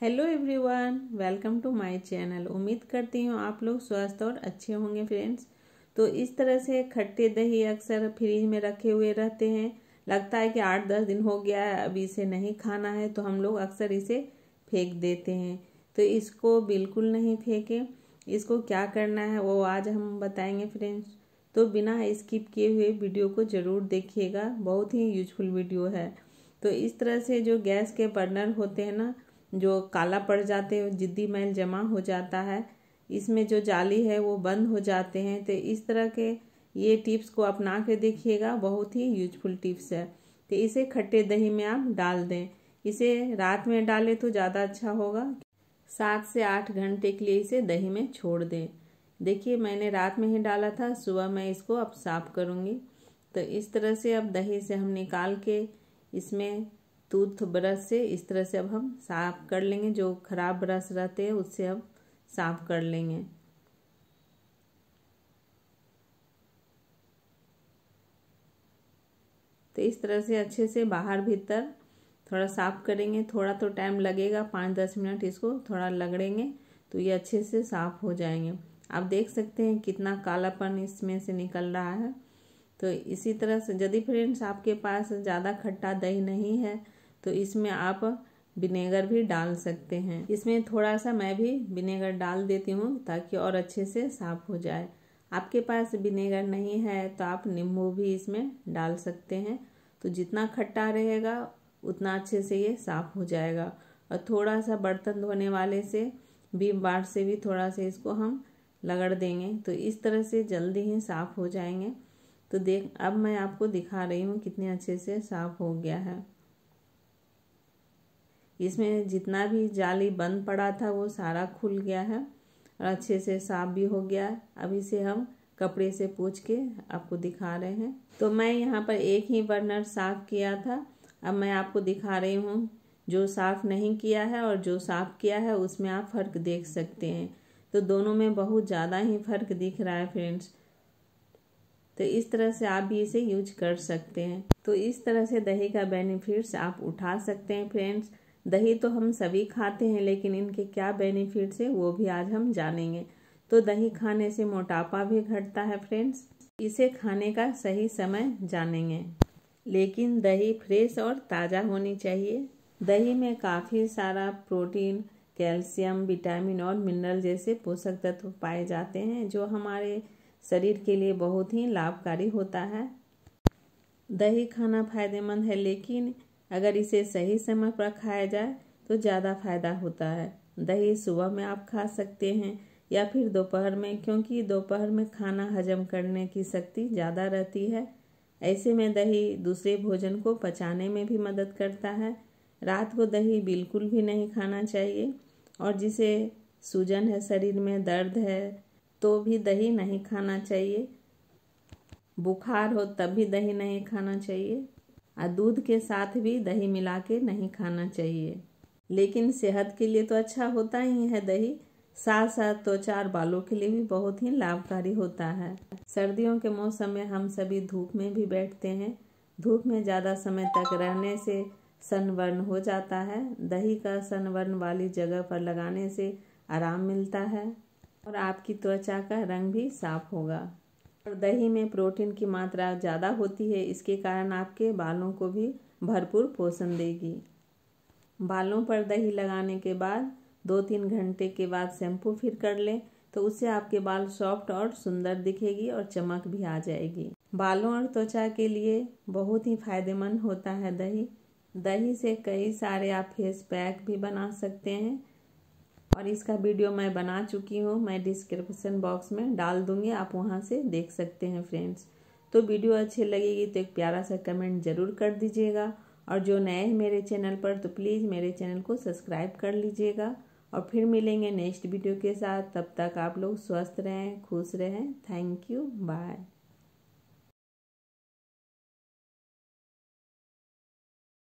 hello everyone welcome to my channel उम्मीद करती हूँ आप लोग स्वस्थ और अच्छे होंगे फ्रेंड्स तो इस तरह से खट्टे दही अक्सर फ्रिज में रखे हुए रहते हैं लगता है कि आठ दस दिन हो गया है अभी इसे नहीं खाना है तो हम लोग अक्सर इसे फेंक देते हैं तो इसको बिल्कुल नहीं फेंकें इसको क्या करना है वो आज हम बताएँगे फ्रेंड्स तो बिना स्किप किए हुए वीडियो को ज़रूर देखिएगा बहुत ही यूजफुल वीडियो है तो इस तरह से जो गैस के बर्नर होते हैं ना जो काला पड़ जाते हैं जिद्दी मैल जमा हो जाता है इसमें जो जाली है वो बंद हो जाते हैं तो इस तरह के ये टिप्स को अपना के देखिएगा बहुत ही यूजफुल टिप्स है तो इसे खट्टे दही में आप डाल दें इसे रात में डालें तो ज़्यादा अच्छा होगा सात से आठ घंटे के लिए इसे दही में छोड़ दें देखिए मैंने रात में ही डाला था सुबह मैं इसको अब साफ करूँगी तो इस तरह से अब दही से हम निकाल के इसमें टूथ ब्रश से इस तरह से अब हम साफ कर लेंगे जो खराब ब्रश रहते हैं उससे हम साफ कर लेंगे तो इस तरह से अच्छे से बाहर भीतर थोड़ा साफ करेंगे थोड़ा तो टाइम लगेगा पाँच दस मिनट इसको थोड़ा लगड़ेंगे तो ये अच्छे से साफ हो जाएंगे आप देख सकते हैं कितना कालापन इसमें से निकल रहा है तो इसी तरह से यदि फ्रेंड्स आपके पास ज़्यादा खट्टा दही नहीं है तो इसमें आप विनेगर भी डाल सकते हैं इसमें थोड़ा सा मैं भी विनेगर डाल देती हूँ ताकि और अच्छे से साफ हो जाए आपके पास विनेगर नहीं है तो आप नींबू भी इसमें डाल सकते हैं तो जितना खट्टा रहेगा उतना अच्छे से ये साफ हो जाएगा और थोड़ा सा बर्तन धोने वाले से भी बाढ़ से भी थोड़ा सा इसको हम लगड़ देंगे तो इस तरह से जल्दी ही साफ़ हो जाएंगे तो देख अब मैं आपको दिखा रही हूँ कितने अच्छे से साफ़ हो गया है इसमें जितना भी जाली बंद पड़ा था वो सारा खुल गया है और अच्छे से साफ भी हो गया अभी से हम कपड़े से पूछ के आपको दिखा रहे हैं तो मैं यहाँ पर एक ही बर्नर साफ़ किया था अब मैं आपको दिखा रही हूँ जो साफ़ नहीं किया है और जो साफ़ किया है उसमें आप फ़र्क देख सकते हैं तो दोनों में बहुत ज़्यादा ही फ़र्क दिख रहा है फ्रेंड्स तो इस तरह से आप भी इसे यूज कर सकते हैं तो इस तरह से दही का बेनिफिट्स आप उठा सकते हैं फ्रेंड्स दही तो हम सभी खाते हैं लेकिन इनके क्या बेनिफिट्स है वो भी आज हम जानेंगे तो दही खाने से मोटापा भी घटता है फ्रेंड्स इसे खाने का सही समय जानेंगे लेकिन दही फ्रेश और ताज़ा होनी चाहिए दही में काफ़ी सारा प्रोटीन कैल्शियम विटामिन और मिनरल जैसे पोषक तत्व पाए जाते हैं जो हमारे शरीर के लिए बहुत ही लाभकारी होता है दही खाना फायदेमंद है लेकिन अगर इसे सही समय पर खाया जाए तो ज़्यादा फायदा होता है दही सुबह में आप खा सकते हैं या फिर दोपहर में क्योंकि दोपहर में खाना हजम करने की शक्ति ज़्यादा रहती है ऐसे में दही दूसरे भोजन को पचाने में भी मदद करता है रात को दही बिल्कुल भी नहीं खाना चाहिए और जिसे सूजन है शरीर में दर्द है तो भी दही नहीं खाना चाहिए बुखार हो तब भी दही नहीं खाना चाहिए और दूध के साथ भी दही मिला के नहीं खाना चाहिए लेकिन सेहत के लिए तो अच्छा होता ही है दही साथ साथ त्वचा तो और बालों के लिए भी बहुत ही लाभकारी होता है सर्दियों के मौसम में हम सभी धूप में भी बैठते हैं धूप में ज़्यादा समय तक रहने से सनवर्ण हो जाता है दही का सनवर्ण वाली जगह पर लगाने से आराम मिलता है और आपकी त्वचा का रंग भी साफ होगा दही में प्रोटीन की मात्रा ज़्यादा होती है इसके कारण आपके बालों को भी भरपूर पोषण देगी बालों पर दही लगाने के बाद दो तीन घंटे के बाद शैम्पू फिर कर लें तो उससे आपके बाल सॉफ्ट और सुंदर दिखेगी और चमक भी आ जाएगी बालों और त्वचा के लिए बहुत ही फायदेमंद होता है दही दही से कई सारे आप फेस पैक भी बना सकते हैं और इसका वीडियो मैं बना चुकी हूँ मैं डिस्क्रिप्शन बॉक्स में डाल दूँगी आप वहाँ से देख सकते हैं फ्रेंड्स तो वीडियो अच्छी लगेगी तो एक प्यारा सा कमेंट ज़रूर कर दीजिएगा और जो नए हैं मेरे चैनल पर तो प्लीज़ मेरे चैनल को सब्सक्राइब कर लीजिएगा और फिर मिलेंगे नेक्स्ट वीडियो के साथ तब तक आप लोग स्वस्थ रहें खुश रहें थैंक यू बाय